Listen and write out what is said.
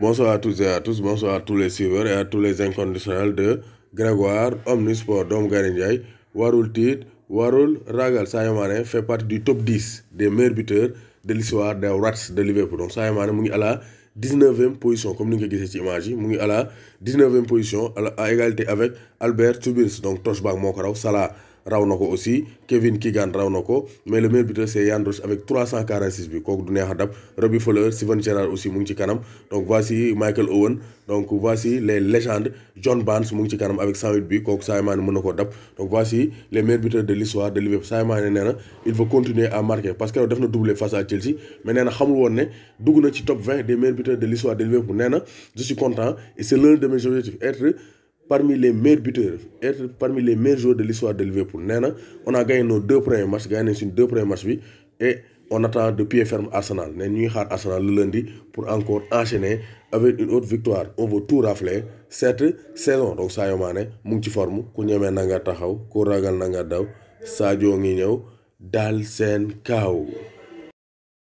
Bonsoir à tous et à tous, bonsoir à tous les suiveurs et à tous les inconditionnels de Grégoire, Omnisport, Dom Garinjay, Warul Tit, Warul Ragal Sayamane fait partie du top 10 des meilleurs buteurs de l'histoire des Rats de Liverpool. Donc Sayamane est à la 19e position, comme nous l'avons dit image, à la 19e position à, égalité avec Albert Tubils, donc Toshbang Mokaraw, Salah. raw na ko aussi Kevin kigan raw na ko mais le meilleur buteur c'est Yann Rush avec 346 buts kooku du neex dab Robbie fleur sivan gerard aussi mu ngi ci kanam donc voici Michael Owen donc voici les légendes John Barnes mu ngi ci kanam avec 108 buts kooku Sadio mu nako dab donc voici les meilleurs buteurs de l'histoire de Liverpool Sadio nena il faut continuer à marquer parce que def na doubler face à Chelsea mais nena xamul won ne dugg ci top 20 des meilleurs buteurs de l'histoire de Liverpool nena je suis content et c'est l'un de mes objectifs être parmi les meilleurs buteurs, être parmi les meilleurs joueurs de l'histoire de Liverpool. on a gagné nos deux premiers matchs, gagné nos deux premiers matchs, et on attend de pied ferme Arsenal. Nous avons Arsenal le lundi pour encore enchaîner avec une autre victoire. On veut tout rafler cette saison. Donc, ça y est, on est en forme, on est en train de se faire, on